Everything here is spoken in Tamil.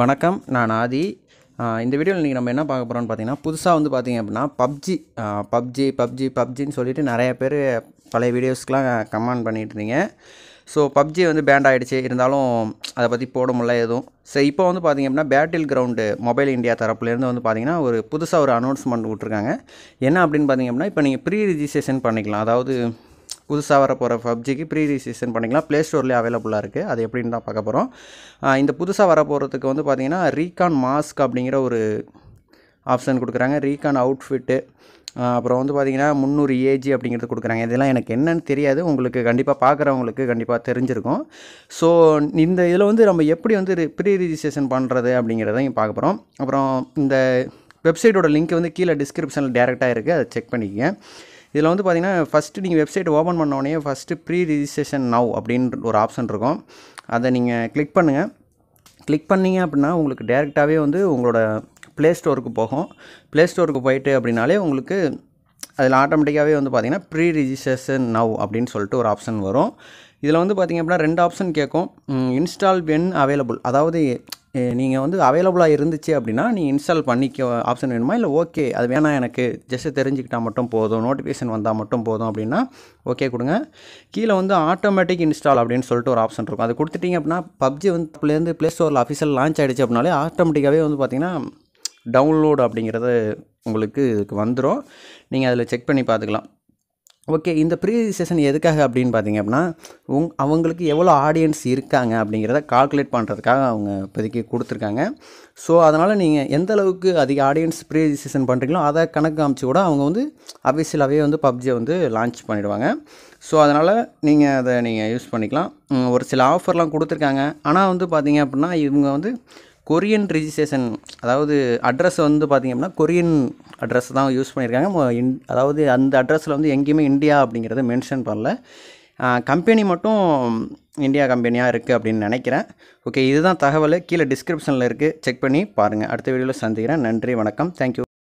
வணக்கம் நான் ஆதி இந்த வீடியோவில் இன்றைக்கி நம்ம என்ன பார்க்க போகிறோம்னு பார்த்தீங்கன்னா புதுசாக வந்து பார்த்திங்க அப்படின்னா பப்ஜி பப்ஜி பப்ஜி பப்ஜின்னு சொல்லிட்டு நிறைய பேர் பழைய வீடியோஸ்க்கெலாம் கமெண்ட் பண்ணிகிட்டு இருந்தீங்க ஸோ பப்ஜி வந்து பேண்ட் ஆகிடுச்சு இருந்தாலும் அதை பற்றி போட முடியல எதுவும் ஸோ இப்போ வந்து பார்த்திங்க அப்படின்னா பேட்டில் கிரவுண்டு மொபைல் இந்தியா தரப்புலேருந்து வந்து பார்த்திங்கன்னா ஒரு புதுசாக ஒரு அனௌன்ஸ்மெண்ட் விட்ருக்காங்க என்ன அப்படின்னு பார்த்திங்க அப்படின்னா இப்போ நீங்கள் ப்ரீ ரிஜிஸ்ட்ரேஷன் பண்ணிக்கலாம் அதாவது புதுசாக வர போகிற பப்ஜிக்கு ப்ரீ ரிஜிஸ்ட்ரேஷன் பண்ணிக்கலாம் ப்ளே ஸ்டோர்லேயே அவைலபிளாக இருக்குது அது எப்படின்னு தான் பார்க்க போகிறோம் இந்த புதுசாக வர போகிறதுக்கு வந்து பார்த்திங்கன்னா ரீகான் மாஸ்க் அப்படிங்கிற ஒரு ஆப்ஷன் கொடுக்குறாங்க ரீகான் அவுட்ஃபிட்டு அப்புறம் வந்து பார்த்திங்கன்னா முந்நூறு ஏஜி அப்படிங்கிறது கொடுக்குறாங்க இதெல்லாம் எனக்கு என்னென்னு தெரியாது உங்களுக்கு கண்டிப்பாக பார்க்குறவங்களுக்கு கண்டிப்பாக தெரிஞ்சிருக்கும் ஸோ இந்த இதில் வந்து நம்ம எப்படி வந்து ப்ரீ ரிஜிஸ்ட்ரேஷன் பண்ணுறது அப்படிங்கிறதையும் பார்க்க போகிறோம் அப்புறம் இந்த வெப்சைட்டோட லிங்க் வந்து கீழே டிஸ்கிரிப்ஷனில் டேரெக்டாக இருக்குது அதை செக் பண்ணிக்கங்க இதில் வந்து பார்த்திங்கன்னா ஃபஸ்ட்டு நீங்கள் வெப்சைட் ஓப்பன் பண்ணோடனே ஃபஸ்ட்டு ப்ரீ ரிஜிஸ்ட்ரேஷன் நவ் அப்படின்ற ஒரு ஆப்ஷன் இருக்கும் அதை நீங்கள் கிளிக் பண்ணுங்கள் கிளிக் பண்ணிங்க அப்படின்னா உங்களுக்கு டேரெக்டாகவே வந்து உங்களோட ப்ளே ஸ்டோருக்கு போகும் ப்ளே ஸ்டோருக்கு போயிட்டு அப்படின்னாலே உங்களுக்கு அதில் ஆட்டோமேட்டிக்காகவே வந்து பார்த்திங்கன்னா ப்ரீ ரிஜிஸ்ட்ரேஷன் நவ் அப்படின்னு சொல்லிட்டு ஒரு ஆப்ஷன் வரும் இதில் வந்து பார்த்திங்க அப்படின்னா ரெண்டு ஆப்ஷன் கேட்கும் இன்ஸ்டால் வென் அவைலபுள் அதாவது நீங்கள் வந்து அவைலபிளாக இருந்துச்சு அப்படின்னா நீ இன்ஸ்டால் பண்ணிக்க ஆப்ஷன் வேணுமா இல்லை ஓகே அது வேணாம் எனக்கு ஜஸ்ட்டு தெரிஞ்சுக்கிட்டால் மட்டும் போதும் நோட்டிஃபிகேஷன் வந்தால் மட்டும் போதும் அப்படின்னா ஓகே கொடுங்க கீழே வந்து ஆட்டோமேட்டிக் இன்ஸ்டால் அப்படின்னு சொல்லிட்டு ஒரு ஆப்ஷன் இருக்கும் அது கொடுத்துட்டிங்க அப்படின்னா பப்ஜி வந்து பிள்ளைலேருந்து ப்ளே ஸ்டோரில் அஃபிஷியல் லான்ச் ஆகிடுச்சு அப்படின்னாலே ஆட்டோமேட்டிக்காகவே வந்து பார்த்திங்கன்னா டவுன்லோடு அப்படிங்கிறது உங்களுக்கு இதுக்கு வந்துடும் நீங்கள் அதில் செக் பண்ணி பார்த்துக்கலாம் ஓகே இந்த ப்ரீ ரிஜிஸ்ட்ரேஷன் எதுக்காக அப்படின்னு பார்த்தீங்க அப்படின்னா உங் அவங்களுக்கு எவ்வளோ ஆடியன்ஸ் இருக்காங்க அப்படிங்கிறத கால்குலேட் பண்ணுறதுக்காக அவங்க இப்போதைக்கு கொடுத்துருக்காங்க ஸோ அதனால் நீங்கள் எந்த அளவுக்கு அதிக ஆடியன்ஸ் ப்ரீ ரிஜிஸ்ட்ரேஷன் பண்ணுறீங்களோ அதை கணக்கு அமைச்சு கூட அவங்க வந்து அஃபிஷியலாகவே வந்து பப்ஜியை வந்து லான்ச் பண்ணிவிடுவாங்க ஸோ அதனால் நீங்கள் அதை நீங்கள் யூஸ் பண்ணிக்கலாம் ஒரு சில ஆஃபர்லாம் கொடுத்துருக்காங்க ஆனால் வந்து பார்த்திங்க அப்படின்னா இவங்க வந்து கொரியன் ரிஜிஸ்ட்ரேஷன் அதாவது அட்ரஸ் வந்து பார்த்திங்க அப்படின்னா கொரியன் அட்ரஸ் தான் யூஸ் பண்ணியிருக்காங்க இன் அதாவது அந்த அட்ரஸில் வந்து எங்கேயுமே இந்தியா அப்படிங்கிறத மென்ஷன் பண்ணல கம்பெனி மட்டும் இந்தியா கம்பெனியாக இருக்குது அப்படின்னு நினைக்கிறேன் ஓகே இதுதான் தகவல் கீழே டிஸ்கிரிப்ஷனில் இருக்குது செக் பண்ணி பாருங்கள் அடுத்த வீடியோவில் சந்திக்கிறேன் நன்றி வணக்கம் தேங்க்யூ